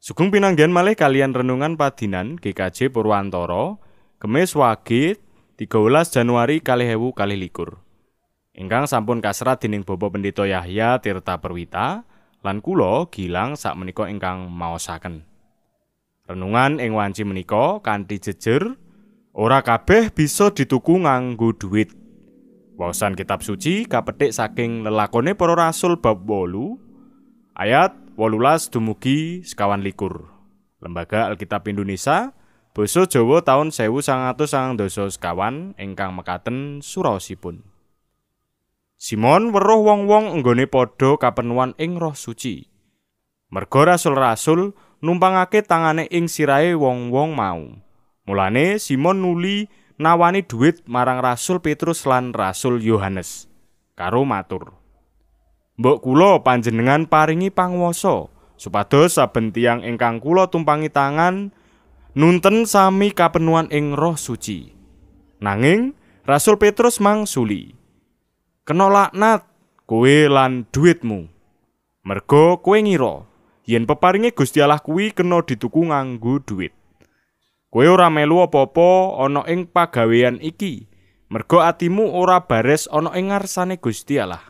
Sugeng pinanggen malih kalian renungan padinan GKJ Purwantoro, Kemis Wage 13 Januari kali likur. Ingkang sampun kasrat dening bobo Pendhita Yahya Tirta Perwita lan kula Gilang sakmenika ingkang maosaken. Renungan ing wanci kanti kanthi jejer ora kabeh bisa dituku nganggo duit. Wawasan kitab suci kapetik saking lelakone para rasul bab 8 ayat wolulas dumugi sekawan likur Lembaga Alkitab Indonesia Boso Jawa tahun sewu sangatus sang dosa sekawan engkang mekaten pun. Simon weruh wong-wong enggone podo kapenuan ing roh suci Mergo rasul-rasul numpangake tangane ing sirai wong-wong mau Mulane Simon nuli nawani duit marang Rasul Petrus lan Rasul Yohanes karo matur Mbok kula panjenengan paringi panguwasa supados saben tiyang ingkang kula tumpangi tangan nunten sami kapenuan ing Roh Suci. Nanging Rasul Petrus mangsuli, "Kena laknat kowe lan duitmu." Mergo kowe ngira yen peparinge Gusti Allah kuwi kena dituku nganggo duit. Kowe ora melu apa-apa ana ing pagawean iki. Mergo atimu ora bares ana ing ngarsane Gusti Allah.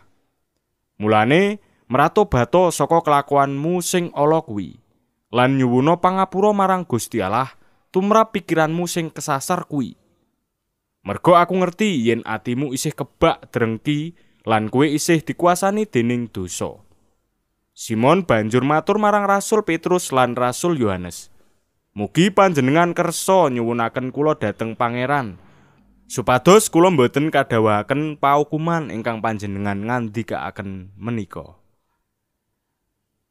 Mulane merato bato saka kelakuanmu sing ala kuwi lan nyuwuna pangapura marang Gusti Allah tumrap pikiranmu sing kesasar kuwi. Mergo aku ngerti yen atimu isih kebak drengki lan kue isih dikuasani dening dosa. Simon banjur matur marang Rasul Petrus lan Rasul Yohanes. Mugi panjenengan kersa nyuwunaken kula dhateng Pangeran Supados kula boten kadhawaken paukuman ingkang panjenengan ngandikaaken menika.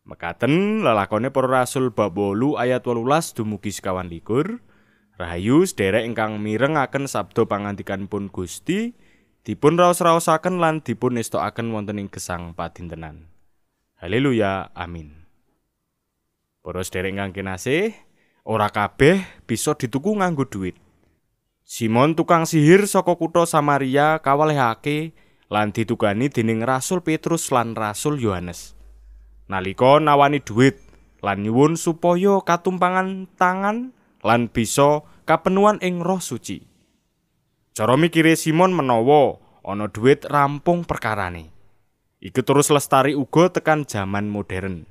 Mekaten lelakone para rasul bab 8 ayat 18 dumugi sekawan likur, rahayu sederek ingkang mirengaken sabda pun Gusti dipun raos-raosaken lan dipun estokaken wonten ing gesang padintenan. Haleluya, amin. Para sederek ingkang kinasih, ora kabeh bisa dituku nganggo duit. Simon tukang sihir saka kutha Samaria kawalehake lan ditugani dening Rasul Petrus lan Rasul Yohanes. Nalika nawani duit lan nyuwun supaya katumpangan tangan lan bisa kapenuan ing Roh Suci. Cara mikire Simon menawa ana duit rampung perkarane. Iku terus lestari uga tekan zaman modern.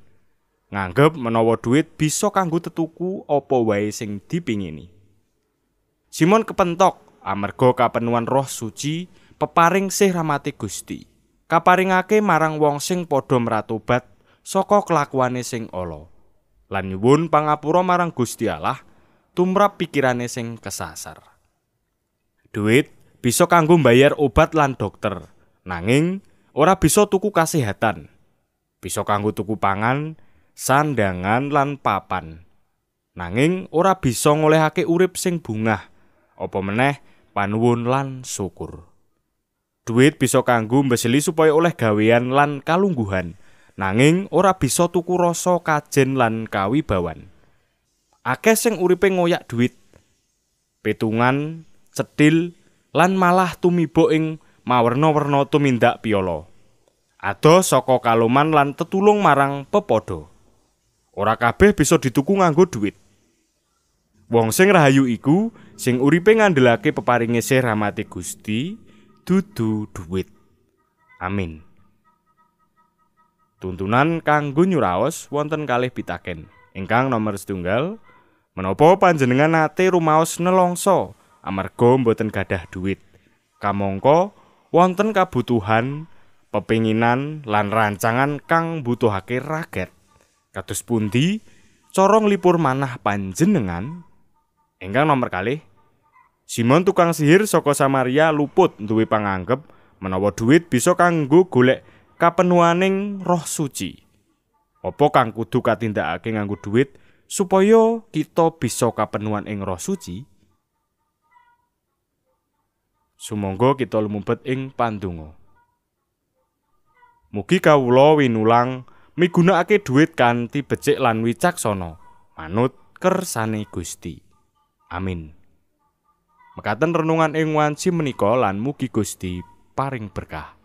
Nganggep menawa duit bisa kanggo tetuku apa wae sing dipingini. jimon kepentok amarga kapenuan roh suci peparing sih rahmati Gusti. Kaparingake marang wong sing padha meratobat saka kelakuane sing ala. Lan nyuwun pangapura marang Gusti Allah tumrap pikirane sing kesasar. Duit bisa kanggo mbayar obat lan dokter, nanging ora bisa tuku kasehatan. Bisa kanggo tuku pangan, sandangan lan papan. Nanging ora bisa ngolehake urip sing bungah. Opo meneh panuwun lan syukur. Duit bisa kanggo mbeseli supaya oleh gawean lan kalungguhan, nanging ora bisa tuku rasa kajen lan kawibawan. Akeh sing uripe ngoyak duit. Petungan, cedil, lan malah tumibo ing mawerna-werna tumindak piolo. Ado saka kaluman lan tetulung marang pepodo. Ora kabeh bisa dituku nganggo duit. Wong sing rahayu iku sing uripe ngandelake peparinge sih rahmati Gusti dudu duit. Amin. Tuntunan kanggo nyuraos wonten kalih pitaken ingkang nomor setunggal menopo panjenengan nate rumaos nelongso amarga mboten gadah duit. Kamongko wonten kabutuhan, pepinginan lan rancangan kang butuhake raket. Kados pundi corong lipur manah panjenengan? Ingkang nomor kalih Simon tukang sihir saka Samaria luput duwe panganggep menawa duit bisa kanggo golek kapenuaning roh suci. Opo kang kudu katindakake nganggo duit supaya kita bisa kapenuan ing roh suci? Sumangga kita lumebet ing pandonga. Mugi kawula winulang migunakake duit kanthi becik lan wicaksana manut kersane Gusti. Amin. Mekaten renungan ing wanci menika lan mugi Gusti paring berkah.